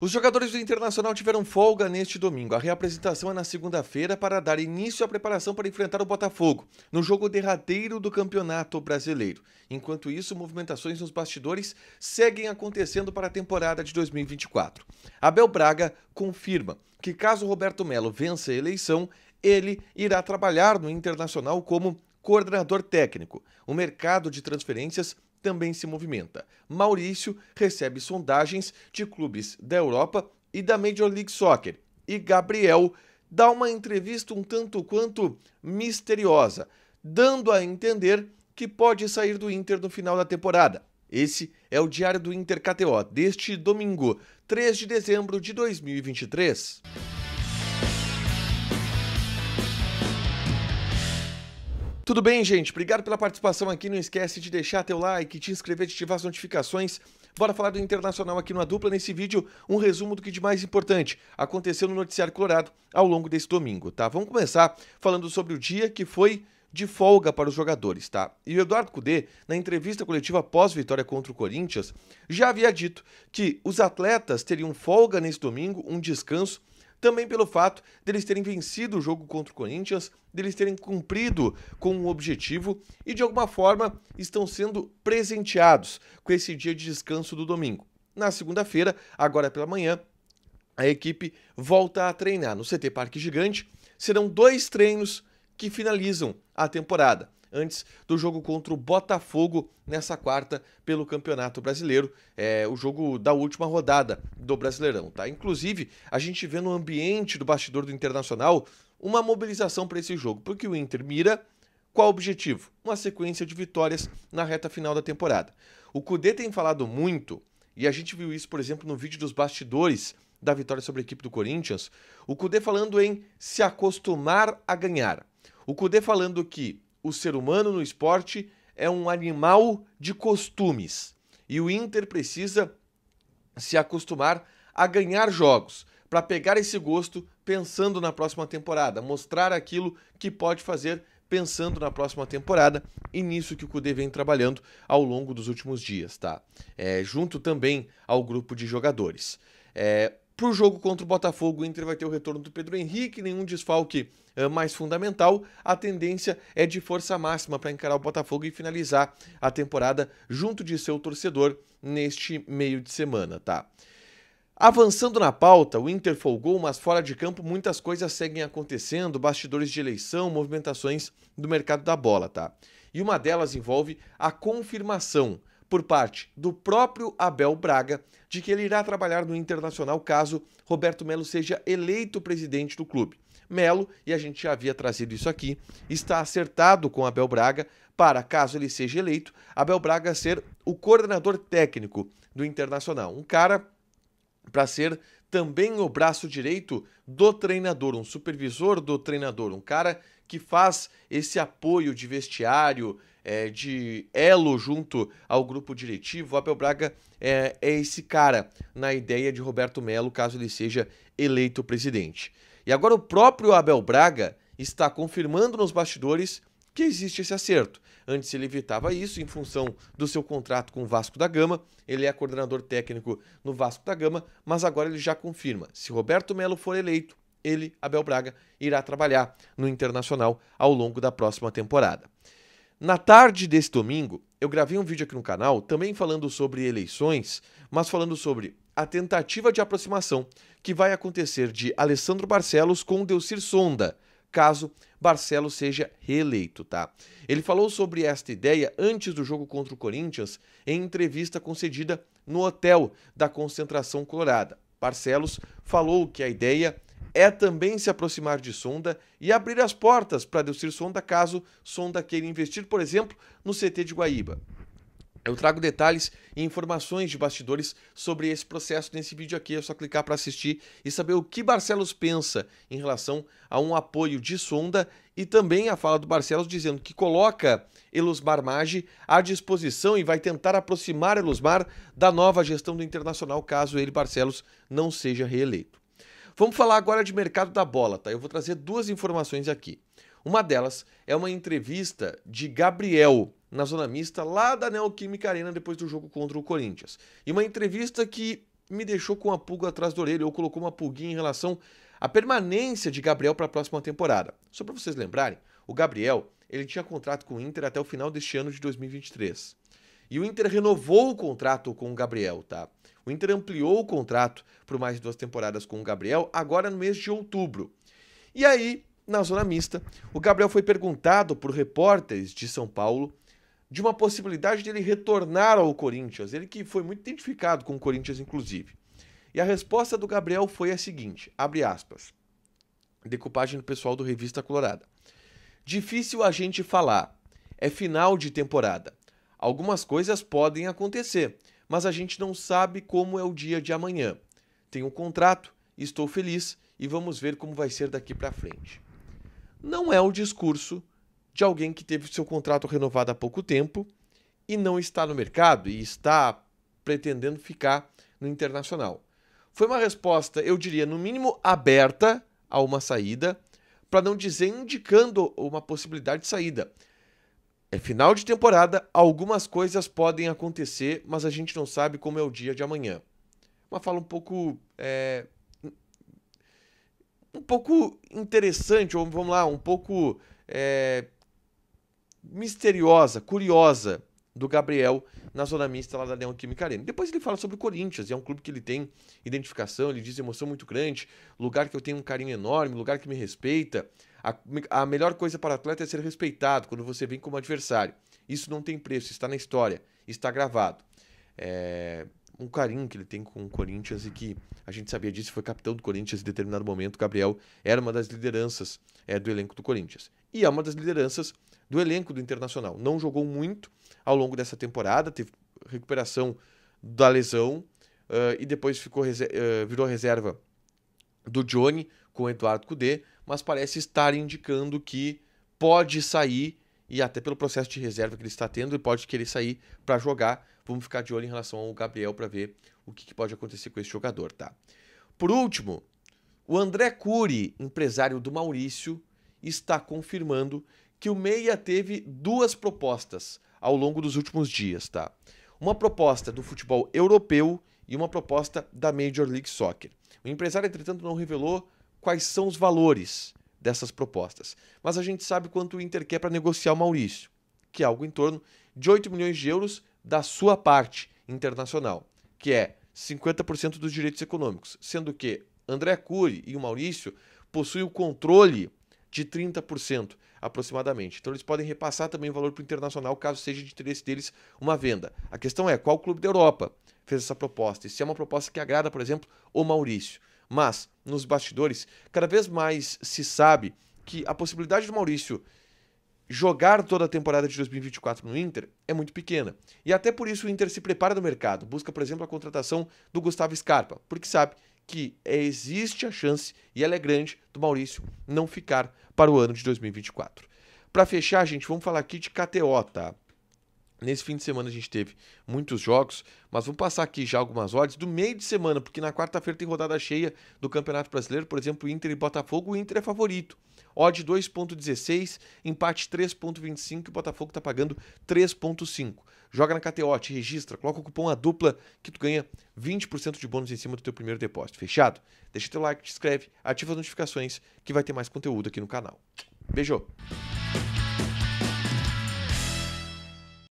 Os jogadores do Internacional tiveram folga neste domingo. A reapresentação é na segunda-feira para dar início à preparação para enfrentar o Botafogo, no jogo derradeiro do Campeonato Brasileiro. Enquanto isso, movimentações nos bastidores seguem acontecendo para a temporada de 2024. Abel Braga confirma que caso Roberto Melo vença a eleição, ele irá trabalhar no Internacional como coordenador técnico. O mercado de transferências também se movimenta. Maurício recebe sondagens de clubes da Europa e da Major League Soccer. E Gabriel dá uma entrevista um tanto quanto misteriosa, dando a entender que pode sair do Inter no final da temporada. Esse é o Diário do Inter KTO deste domingo, 3 de dezembro de 2023. Tudo bem, gente? Obrigado pela participação aqui. Não esquece de deixar teu like, te inscrever, de ativar as notificações. Bora falar do Internacional aqui no Dupla. Nesse vídeo, um resumo do que de mais importante aconteceu no Noticiário Colorado ao longo desse domingo, tá? Vamos começar falando sobre o dia que foi de folga para os jogadores, tá? E o Eduardo Cudê, na entrevista coletiva pós-vitória contra o Corinthians, já havia dito que os atletas teriam folga nesse domingo, um descanso, também pelo fato deles terem vencido o jogo contra o Corinthians, deles terem cumprido com um objetivo e de alguma forma estão sendo presenteados com esse dia de descanso do domingo. Na segunda-feira, agora pela manhã, a equipe volta a treinar no CT Parque Gigante. Serão dois treinos que finalizam a temporada antes do jogo contra o Botafogo nessa quarta pelo Campeonato Brasileiro, é, o jogo da última rodada do Brasileirão, tá? Inclusive, a gente vê no ambiente do bastidor do Internacional uma mobilização para esse jogo, porque o Inter mira qual objetivo? Uma sequência de vitórias na reta final da temporada. O Cudê tem falado muito, e a gente viu isso, por exemplo, no vídeo dos bastidores da vitória sobre a equipe do Corinthians, o Cudê falando em se acostumar a ganhar. O Cudê falando que o ser humano no esporte é um animal de costumes e o Inter precisa se acostumar a ganhar jogos para pegar esse gosto pensando na próxima temporada, mostrar aquilo que pode fazer pensando na próxima temporada e nisso que o Cudê vem trabalhando ao longo dos últimos dias, tá? É, junto também ao grupo de jogadores. É, para o jogo contra o Botafogo, o Inter vai ter o retorno do Pedro Henrique, nenhum desfalque uh, mais fundamental. A tendência é de força máxima para encarar o Botafogo e finalizar a temporada junto de seu torcedor neste meio de semana, tá? Avançando na pauta, o Inter folgou, mas fora de campo muitas coisas seguem acontecendo, bastidores de eleição, movimentações do mercado da bola, tá? E uma delas envolve a confirmação por parte do próprio Abel Braga de que ele irá trabalhar no Internacional caso Roberto Melo seja eleito presidente do clube. Melo, e a gente já havia trazido isso aqui, está acertado com Abel Braga para, caso ele seja eleito, Abel Braga ser o coordenador técnico do Internacional. Um cara para ser também o braço direito do treinador, um supervisor do treinador, um cara que faz esse apoio de vestiário, é, de elo junto ao grupo diretivo, o Abel Braga é, é esse cara na ideia de Roberto Melo, caso ele seja eleito presidente. E agora o próprio Abel Braga está confirmando nos bastidores que existe esse acerto. Antes ele evitava isso em função do seu contrato com o Vasco da Gama. Ele é coordenador técnico no Vasco da Gama, mas agora ele já confirma: se Roberto Melo for eleito, ele, Abel Braga, irá trabalhar no Internacional ao longo da próxima temporada. Na tarde desse domingo, eu gravei um vídeo aqui no canal também falando sobre eleições, mas falando sobre a tentativa de aproximação que vai acontecer de Alessandro Barcelos com Delcir Sonda, caso Barcelos seja reeleito, tá? Ele falou sobre esta ideia antes do jogo contra o Corinthians em entrevista concedida no hotel da concentração colorada. Barcelos falou que a ideia é também se aproximar de Sonda e abrir as portas para Delcir Sonda caso Sonda queira investir, por exemplo, no CT de Guaíba. Eu trago detalhes e informações de bastidores sobre esse processo nesse vídeo aqui. É só clicar para assistir e saber o que Barcelos pensa em relação a um apoio de sonda e também a fala do Barcelos dizendo que coloca Elusmar Maggi à disposição e vai tentar aproximar Elusmar da nova gestão do Internacional caso ele, Barcelos, não seja reeleito. Vamos falar agora de mercado da bola, tá? Eu vou trazer duas informações aqui. Uma delas é uma entrevista de Gabriel na Zona Mista lá da Neoquímica Arena depois do jogo contra o Corinthians. E uma entrevista que me deixou com a pulga atrás da orelha ou colocou uma pulguinha em relação à permanência de Gabriel para a próxima temporada. Só para vocês lembrarem, o Gabriel, ele tinha contrato com o Inter até o final deste ano de 2023. E o Inter renovou o contrato com o Gabriel, tá? O Inter ampliou o contrato por mais duas temporadas com o Gabriel, agora no mês de outubro. E aí, na zona mista, o Gabriel foi perguntado por repórteres de São Paulo de uma possibilidade dele retornar ao Corinthians, ele que foi muito identificado com o Corinthians, inclusive. E a resposta do Gabriel foi a seguinte: abre aspas. Decupagem do pessoal do Revista Colorada. Difícil a gente falar. É final de temporada algumas coisas podem acontecer, mas a gente não sabe como é o dia de amanhã. Tenho um contrato, estou feliz e vamos ver como vai ser daqui para frente. Não é o discurso de alguém que teve seu contrato renovado há pouco tempo e não está no mercado e está pretendendo ficar no internacional. Foi uma resposta, eu diria, no mínimo aberta a uma saída, para não dizer indicando uma possibilidade de saída, é final de temporada, algumas coisas podem acontecer, mas a gente não sabe como é o dia de amanhã. Uma fala um pouco. É, um pouco interessante, ou vamos lá, um pouco é, misteriosa, curiosa do Gabriel na zona mista lá da Neoquímica Arena. Depois ele fala sobre o Corinthians, é um clube que ele tem identificação, ele diz emoção muito grande, lugar que eu tenho um carinho enorme, lugar que me respeita, a, a melhor coisa para o atleta é ser respeitado quando você vem como adversário. Isso não tem preço, está na história, está gravado. É, um carinho que ele tem com o Corinthians e que a gente sabia disso, foi capitão do Corinthians em determinado momento. Gabriel era uma das lideranças é, do elenco do Corinthians. E é uma das lideranças do elenco do Internacional. Não jogou muito ao longo dessa temporada, teve recuperação da lesão uh, e depois ficou uh, virou reserva do Johnny com o Eduardo Cudê, mas parece estar indicando que pode sair e até pelo processo de reserva que ele está tendo, ele pode querer sair para jogar. Vamos ficar de olho em relação ao Gabriel para ver o que, que, pode acontecer com esse jogador, tá? Por último, o André Cury, empresário do Maurício, está confirmando que o Meia teve duas propostas ao longo dos últimos dias, tá? Uma proposta do futebol europeu e uma proposta da Major League Soccer. O empresário, entretanto, não revelou quais são os valores dessas propostas. Mas a gente sabe quanto o Inter quer para negociar o Maurício, que é algo em torno de 8 milhões de euros da sua parte internacional, que é 50% dos direitos econômicos, sendo que André Cury e o Maurício possuem o controle de 30% aproximadamente. Então eles podem repassar também o valor para o internacional caso seja de interesse deles uma venda. A questão é qual clube da Europa fez essa proposta. E se é uma proposta que agrada, por exemplo, o Maurício. Mas, nos bastidores, cada vez mais se sabe que a possibilidade do Maurício jogar toda a temporada de 2024 no Inter é muito pequena. E até por isso o Inter se prepara no mercado, busca, por exemplo, a contratação do Gustavo Scarpa, porque sabe que existe a chance, e ela é grande, do Maurício não ficar para o ano de 2024. Para fechar, gente, vamos falar aqui de KTO, tá? Nesse fim de semana a gente teve muitos jogos, mas vamos passar aqui já algumas odds do meio de semana, porque na quarta-feira tem rodada cheia do Campeonato Brasileiro, por exemplo, Inter e Botafogo, o Inter é favorito. Odd 2.16, empate 3.25 e o Botafogo está pagando 3.5. Joga na KTO, te registra, coloca o cupom a dupla que tu ganha 20% de bônus em cima do teu primeiro depósito. Fechado? Deixa teu like, te inscreve, ativa as notificações que vai ter mais conteúdo aqui no canal. Beijo!